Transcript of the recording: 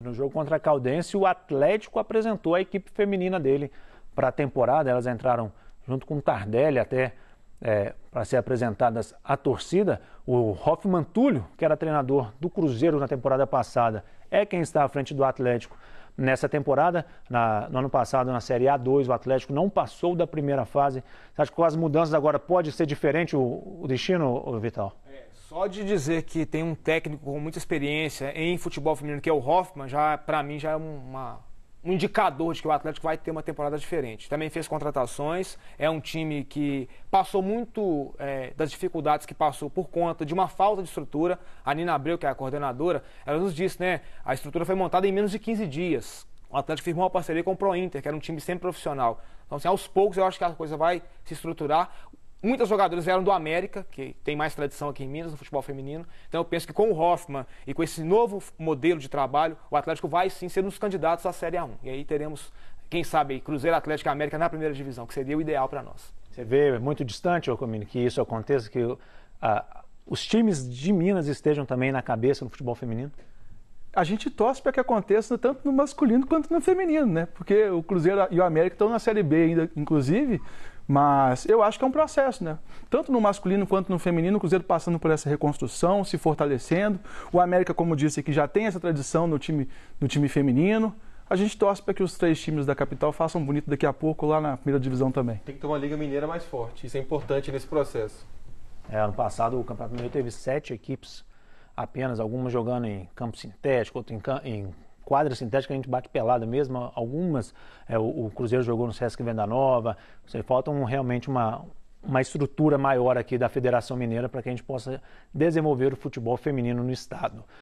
No jogo contra a Caldense, o Atlético apresentou a equipe feminina dele para a temporada. Elas entraram junto com o Tardelli até é, para ser apresentadas à torcida. O Hoffman Túlio, que era treinador do Cruzeiro na temporada passada, é quem está à frente do Atlético nessa temporada. Na, no ano passado, na Série A2, o Atlético não passou da primeira fase. Você acha que com as mudanças agora pode ser diferente o, o destino, Vital? Só de dizer que tem um técnico com muita experiência em futebol feminino, que é o Hoffman, já para mim já é uma, um indicador de que o Atlético vai ter uma temporada diferente. Também fez contratações, é um time que passou muito é, das dificuldades que passou por conta de uma falta de estrutura. A Nina Abreu, que é a coordenadora, ela nos disse, né? A estrutura foi montada em menos de 15 dias. O Atlético firmou uma parceria com o Pro Inter, que era um time sempre profissional. Então, assim, aos poucos eu acho que a coisa vai se estruturar. Muitos jogadores eram do América, que tem mais tradição aqui em Minas, no futebol feminino. Então eu penso que com o Hoffman e com esse novo modelo de trabalho, o Atlético vai sim ser um dos candidatos à Série A1. E aí teremos, quem sabe, Cruzeiro Atlético América na primeira divisão, que seria o ideal para nós. Você vê, é muito distante, Comino, que isso aconteça, que uh, os times de Minas estejam também na cabeça no futebol feminino? a gente torce para que aconteça tanto no masculino quanto no feminino, né? Porque o Cruzeiro e o América estão na Série B ainda, inclusive, mas eu acho que é um processo, né? Tanto no masculino quanto no feminino, o Cruzeiro passando por essa reconstrução, se fortalecendo. O América, como disse aqui, já tem essa tradição no time, no time feminino. A gente torce para que os três times da capital façam bonito daqui a pouco lá na primeira divisão também. Tem que ter uma Liga Mineira mais forte. Isso é importante nesse processo. É, ano passado o Campeonato Mineiro teve sete equipes apenas, algumas jogando em campo sintético, outras em, em quadra sintética, a gente bate pelada mesmo. Algumas, é, o, o, Cruzeiro jogou no Sesc Venda Nova, seja, falta um, realmente uma, uma estrutura maior aqui da Federação Mineira para que a gente possa desenvolver o futebol feminino no Estado.